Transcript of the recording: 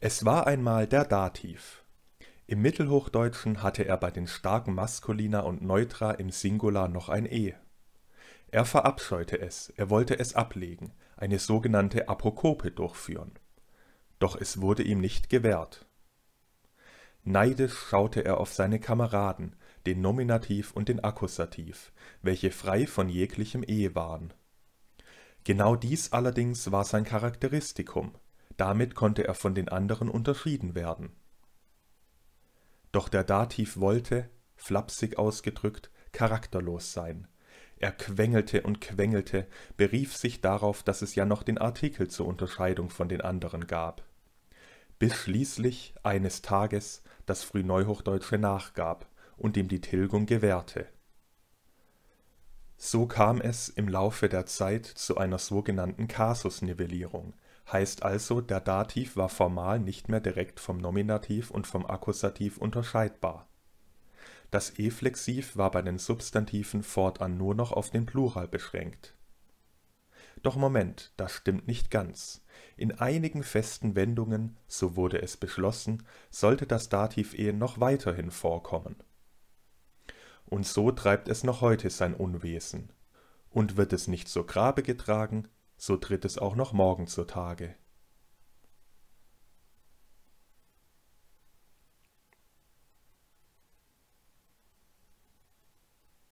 Es war einmal der Dativ. Im Mittelhochdeutschen hatte er bei den starken Maskulina und Neutra im Singular noch ein E. Er verabscheute es, er wollte es ablegen, eine sogenannte Apokope durchführen. Doch es wurde ihm nicht gewährt. Neidisch schaute er auf seine Kameraden, den Nominativ und den Akkusativ, welche frei von jeglichem E waren. Genau dies allerdings war sein Charakteristikum – damit konnte er von den anderen unterschieden werden. Doch der Dativ wollte, flapsig ausgedrückt, charakterlos sein. Er quengelte und quengelte, berief sich darauf, dass es ja noch den Artikel zur Unterscheidung von den anderen gab. Bis schließlich eines Tages das Frühneuhochdeutsche nachgab und ihm die Tilgung gewährte. So kam es im Laufe der Zeit zu einer sogenannten Kasusnivellierung, heißt also der Dativ war formal nicht mehr direkt vom Nominativ und vom Akkusativ unterscheidbar. Das E-Flexiv war bei den Substantiven fortan nur noch auf den Plural beschränkt. Doch Moment, das stimmt nicht ganz. In einigen festen Wendungen, so wurde es beschlossen, sollte das Dativ-E noch weiterhin vorkommen und so treibt es noch heute sein Unwesen. Und wird es nicht zur Grabe getragen, so tritt es auch noch morgen zur Tage.